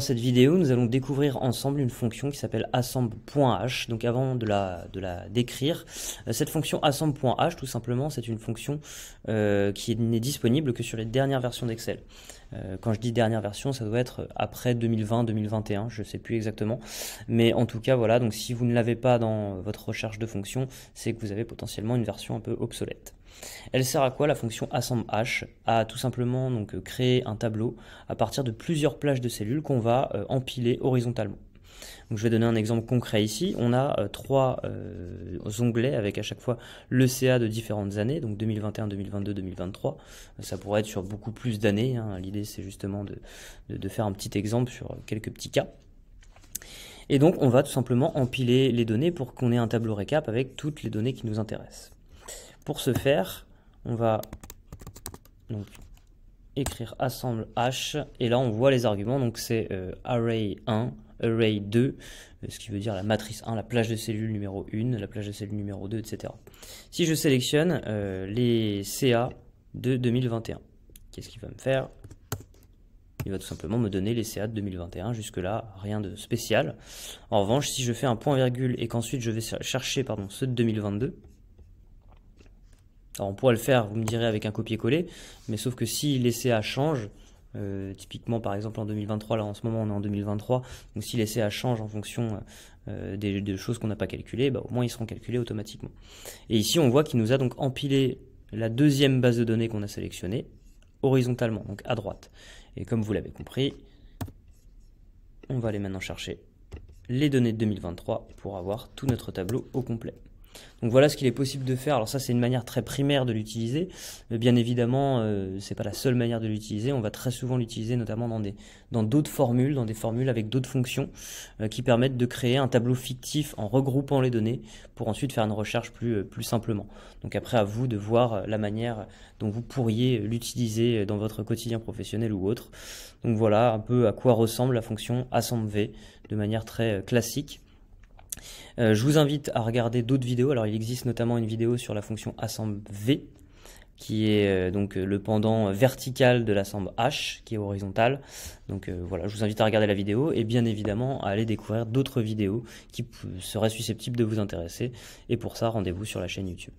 Dans cette vidéo, nous allons découvrir ensemble une fonction qui s'appelle assemble.h. Donc avant de la, de la décrire, euh, cette fonction assemble.h, tout simplement, c'est une fonction euh, qui n'est disponible que sur les dernières versions d'Excel. Euh, quand je dis dernière version, ça doit être après 2020-2021, je ne sais plus exactement. Mais en tout cas, voilà, donc si vous ne l'avez pas dans votre recherche de fonction, c'est que vous avez potentiellement une version un peu obsolète. Elle sert à quoi la fonction AssembleH À tout simplement euh, créer un tableau à partir de plusieurs plages de cellules qu'on va euh, empiler horizontalement je vais donner un exemple concret ici. On a euh, trois euh, onglets avec à chaque fois le CA de différentes années, donc 2021, 2022, 2023. Ça pourrait être sur beaucoup plus d'années. Hein. L'idée, c'est justement de, faire un petit exemple sur quelques petits cas. Et donc, on va tout simplement empiler les données pour qu'on ait un tableau récap avec toutes les données qui nous intéressent. Pour ce faire, on va écrire assemble h et là on voit les arguments donc c'est euh, array 1 array 2, euh, ce qui veut dire la matrice 1, la plage de cellules numéro 1, la plage de cellules numéro 2, etc. Si je sélectionne euh, les CA de 2021, qu'est-ce qu'il va me faire il va tout simplement me donner les CA de 2021. Jusque-là, rien de spécial. En revanche, si je fais un point-virgule et qu'ensuite je vais chercher pardon, ceux de 2022, on pourrait le faire, vous me direz, avec un copier-coller, mais sauf que si les CA changent, euh, typiquement, par exemple, en 2023, là en ce moment on est en 2023, donc si les CA changent en fonction euh, euh, des, choses qu'on n'a pas calculées, bah, au moins ils seront calculés automatiquement. Et ici, on voit qu'il nous a donc empilé la deuxième base de données qu'on a sélectionnée horizontalement, donc à droite. Et comme vous l'avez compris, on va aller maintenant chercher les données de 2023 pour avoir tout notre tableau au complet. Donc voilà ce qu'il est possible de faire. Alors ça c'est une manière très primaire de l'utiliser. Bien évidemment, ce euh, c'est pas la seule manière de l'utiliser. On va très souvent l'utiliser notamment dans dans d'autres formules, dans des formules avec d'autres fonctions euh, qui permettent de créer un tableau fictif en regroupant les données pour ensuite faire une recherche plus euh, simplement. Donc après à vous de voir la manière dont vous pourriez l'utiliser dans votre quotidien professionnel ou autre. Donc voilà un peu à quoi ressemble la fonction assembv de manière très classique. Euh, je vous invite à regarder d'autres vidéos. Alors, il existe notamment une vidéo sur la fonction assemble V, qui est euh, donc euh, le pendant vertical de l'assemble H, qui est horizontal. Donc voilà, je vous invite à regarder la vidéo et bien évidemment à aller découvrir d'autres vidéos qui seraient susceptibles de vous intéresser. Et pour ça, rendez-vous sur la chaîne YouTube.